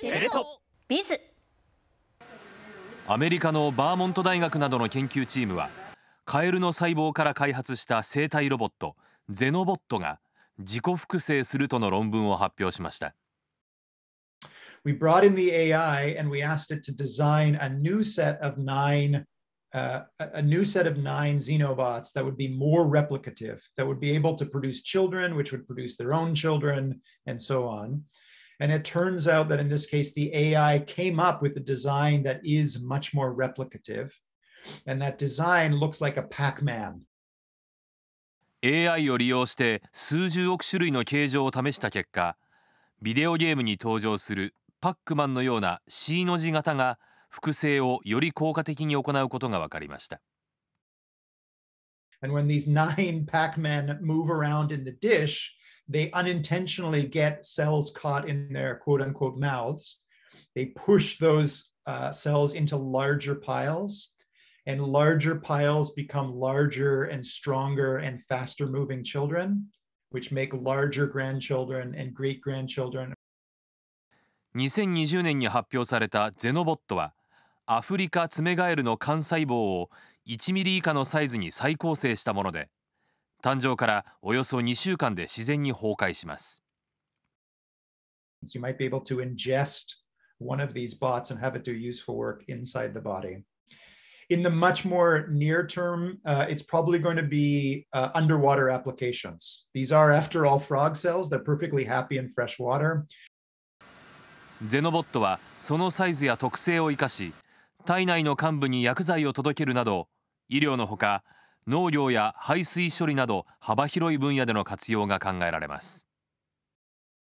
テレ東ビズアメリカのバーモント大学などの研究チームはカエルの細胞から開発した生体ロボットゼノボットが自己複製するとの論文を発表しました。We brought in the AI and we asked it to design a new set of nine Uh, a new set of nine xenobots that would be more replicative, that would be able to produce children, which would produce their own children, and so on. And it turns out that in this case, the AI came up with a design that is much more replicative. And that design looks like a Pac-Man. AI を利用して数十億種類の形状を試した結果、ビデオゲームに登場するパックマンのような C の字型が複製をより効果的に行うことが分かりました。And when these nine Pac-Man move around in the dish, they unintentionally get cells caught in their quote unquote mouths. They push those uh, cells into larger piles, and larger piles become larger and stronger and faster moving children, which make larger grandchildren and great grandchildren. 2020年に発表されたゼノボットはアフリカツメガエルの幹細胞を1ミリ以下のサイズに再構成したもので誕生からおよそ2週間で自然に崩壊します。You might be able to ingest one of these bots and have it do useful work inside the body. In the much more near term, uh, it's probably going to be uh, underwater applications. These are, after all, frog cells. They're perfectly happy in fresh water. ゼノボットはそのサイズや特性を生かし体内の幹部に薬剤を届けるなど医療のほか農業や排水処理など幅広い分野での活用が考えられます